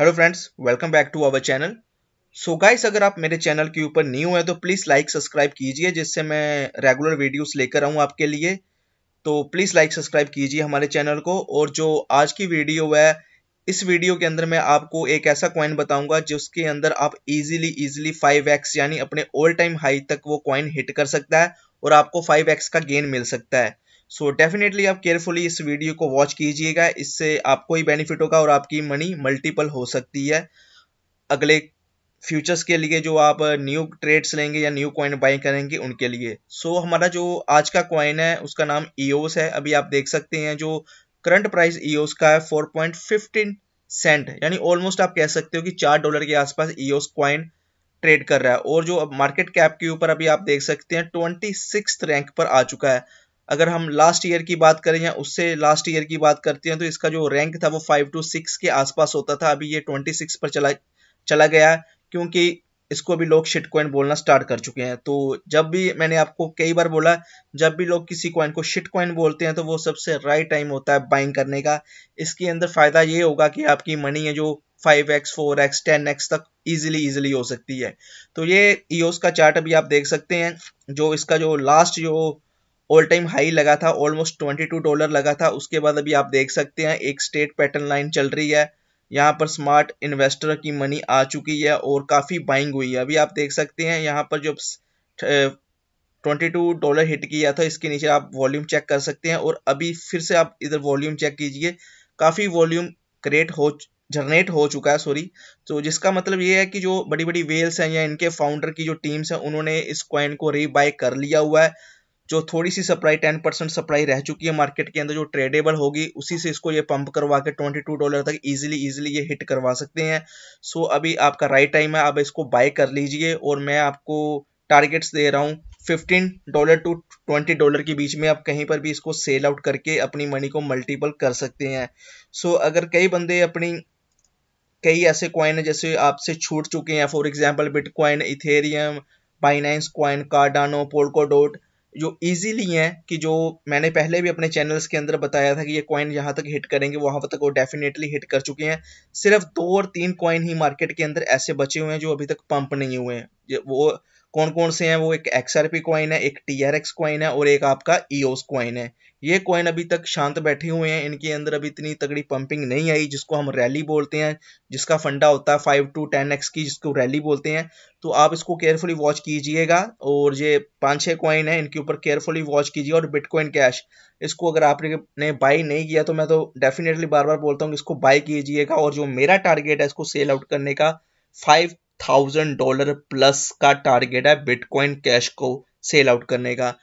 hello friends welcome back to our channel so guys अगर आप मेरे चैनल के ऊपर न्यू है तो प्लीज़ लाइक सब्सक्राइब कीजिए जिससे मैं रेगुलर वीडियोस लेकर आऊँ आपके लिए तो प्लीज़ लाइक सब्सक्राइब कीजिए हमारे चैनल को और जो आज की वीडियो है इस वीडियो के अंदर मैं आपको एक ऐसा कॉइन बताऊंगा जिसके अंदर आप इजीली इजीली 5x यानी अपने ऑल टाइम हाई तक वो कॉइन हिट कर सकता है और आपको 5x का गेन मिल सकता है सो so डेफिनेटली आप केयरफुली इस वीडियो को वॉच कीजिएगा इससे आपको ही बेनिफिट होगा और आपकी मनी मल्टीपल हो सकती है अगले फ्यूचर्स के लिए जो आप न्यू ट्रेड्स लेंगे या न्यू कॉइन बाई करेंगे उनके लिए सो so, हमारा जो आज का कॉइन है उसका नाम ईओस है अभी आप देख सकते हैं जो करंट प्राइस ईओस का है 4.15 सेंट यानी ऑलमोस्ट आप कह सकते हो कि चार डॉलर के आसपास ईओस कॉइन ट्रेड कर रहा है और जो अब मार्केट कैप के ऊपर अभी आप देख सकते हैं ट्वेंटी रैंक पर आ चुका है अगर हम लास्ट ईयर की बात करें या उससे लास्ट ईयर की बात करते हैं तो इसका जो रैंक था वो फाइव टू सिक्स के आसपास होता था अभी ये ट्वेंटी सिक्स पर चला चला गया क्योंकि इसको अभी लोग शिट कॉइन बोलना स्टार्ट कर चुके हैं तो जब भी मैंने आपको कई बार बोला जब भी लोग किसी कॉइन को शिट कॉइन बोलते हैं तो वो सबसे राइट टाइम होता है बाइंग करने का इसके अंदर फायदा ये होगा कि आपकी मनी है जो five x four x ten x तक इजीली इजीली हो सकती है तो ये ईओस e का चार्ट अभी आप देख सकते हैं जो इसका जो लास्ट जो ऑल टाइम हाई लगा था ऑलमोस्ट ट्वेंटी टू डॉलर लगा था उसके बाद अभी आप देख सकते हैं एक स्टेट पैटर्न लाइन चल रही है यहाँ पर स्मार्ट इन्वेस्टर की मनी आ चुकी है और काफ़ी बाइंग हुई है अभी आप देख सकते हैं यहाँ पर जो ट्वेंटी टू डॉलर हिट किया था इसके नीचे आप वॉल्यूम चेक कर सकते हैं और अभी फिर से आप इधर वॉल्यूम चेक कीजिए काफ़ी वॉल्यूम क्रिएट हो जनरेट हो चुका है सॉरी तो जिसका मतलब ये है कि जो बड़ी बड़ी वेल्स हैं या इनके फाउंडर की जो टीम्स हैं उन्होंने इस क्वाइन को रीबाई कर लिया हुआ है जो थोड़ी सी सप्लाई टेन परसेंट सप्लाई रह चुकी है मार्केट के अंदर जो ट्रेडेबल होगी उसी से इसको ये पंप करवा के ट्वेंटी टू डॉलर तक इजीली इजीली ये हिट करवा सकते हैं सो अभी आपका राइट टाइम है आप इसको बाय कर लीजिए और मैं आपको टारगेट्स दे रहा हूँ fifteen dollar to twenty dollar के बीच में आप कहीं पर भी इसको सेल आउट करके अपनी मनी को मल्टीपल कर सकते हैं सो अगर कई बंदे अपनी कई ऐसे कॉइन है जैसे आपसे छूट चुके हैं for example bitcoin ethereum binance coin cardano polkadot जो इजीली हैं कि जो मैंने पहले भी अपने चैनल्स के अंदर बताया था कि ये कॉइन यहाँ तक हिट करेंगे वहाँ तक वो डेफिनेटली हिट कर चुके हैं सिर्फ दो और तीन कॉइन ही मार्केट के अंदर ऐसे बचे हुए हैं जो अभी तक पंप नहीं हुए हैं वो कौन कौन से हैं वो एक एक्सआरपी क्वाइन है एक टीआरएक्स क्वाइन है और एक आपका ईओस e क्वाइन है ये क्वाइन अभी तक शांत बैठे हुए हैं इनके अंदर अभी इतनी तगड़ी पंपिंग नहीं आई जिसको हम रैली बोलते हैं जिसका फंडा होता है फाइव टू टेन एक्स की जिसको रैली बोलते हैं तो आप इसको केयरफुली वॉच कीजिएगा और ये पाँच छह क्वाइन है इनके ऊपर केयरफुली वॉच कीजिए और बिटकॉइन कैश इसको अगर आपने बाई नहीं किया तो मैं तो डेफिनेटली बार बार बोलता हूँ इसको बाई कीजिएगा और जो मेरा टारगेट है इसको सेल आउट करने का फाइव थाउजेंड डॉलर प्लस का टारगेट है बिटकॉइन कैश को सेल आउट करने का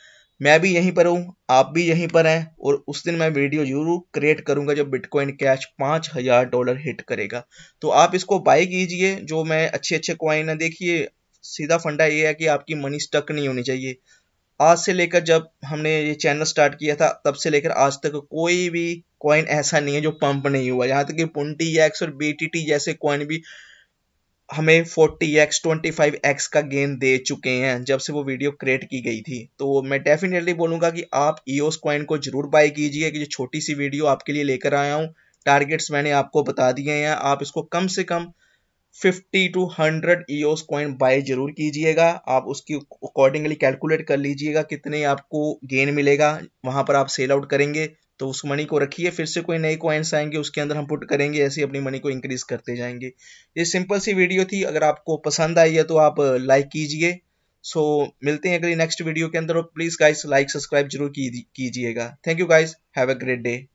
मैं भी यहीं पर हूँ आप भी यहीं पर हैं और उस दिन मैं वीडियो जरूर क्रिएट करूंगा जब बिटकॉइन कैश पाँच हज़ार डॉलर हिट करेगा तो आप इसको बाई कीजिए जो मैं अच्छे अच्छे क्वाइन है देखिए सीधा फंडा ये है कि आपकी मनी स्टक नहीं होनी चाहिए आज से लेकर जब हमने ये चैनल स्टार्ट किया था तब से लेकर आज तक कोई भी कॉइन ऐसा नहीं है जो पंप नहीं हुआ यहाँ तक कि पुंटी एक्स और बी जैसे कॉइन भी हमें 40x 25x का गेन दे चुके हैं जब से वो वीडियो क्रिएट की गई थी तो मैं डेफिनेटली बोलूँगा कि आप ईओस e क्वाइन को जरूर बाय कीजिए कि जो छोटी सी वीडियो आपके लिए लेकर आया हूँ टारगेट्स मैंने आपको बता दिए हैं आप इसको कम से कम 50 टू 100 ईओस क्वाइन बाय जरूर कीजिएगा आप उसकी अकॉर्डिंगली कैलकुलेट कर लीजिएगा कितने आपको गेन मिलेगा वहाँ पर आप सेल आउट करेंगे तो उस मनी को रखिए फिर से कोई नए कॉइन्स आएंगे उसके अंदर हम पुट करेंगे ऐसे अपनी मनी को इंक्रीज करते जाएंगे ये सिंपल सी वीडियो थी अगर आपको पसंद आई है तो आप लाइक uh, कीजिए सो मिलते हैं अगली नेक्स्ट वीडियो के अंदर प्लीज़ गाइस लाइक सब्सक्राइब जरूर कीजिएगा thank you guys have a great day